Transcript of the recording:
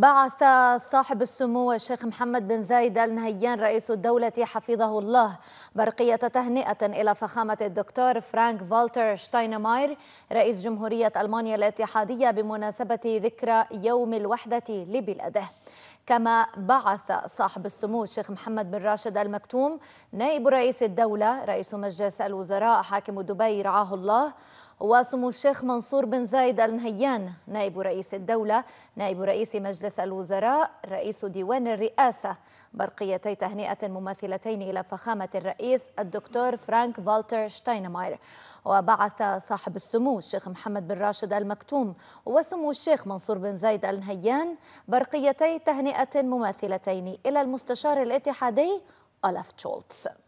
بعث صاحب السمو الشيخ محمد بن زايد ال نهيان رئيس الدولة حفظه الله برقية تهنئة إلى فخامة الدكتور فرانك فالتر شتاينماير رئيس جمهورية ألمانيا الاتحادية بمناسبة ذكرى يوم الوحدة لبلاده كما بعث صاحب السمو الشيخ محمد بن راشد المكتوم نائب رئيس الدولة رئيس مجلس الوزراء حاكم دبي رعاه الله وسمو الشيخ منصور بن زايد النهيان نائب رئيس الدولة نائب رئيس مجلس الوزراء رئيس ديوان الرئاسة برقيتي تهنئة مماثلتين إلى فخامة الرئيس الدكتور فرانك فالتر شتاينماير وبعث صاحب السمو الشيخ محمد بن راشد المكتوم وسمو الشيخ منصور بن زايد النهيان برقيتي تهنئة مئة إلى المستشار الاتحادي ألاف تشولتس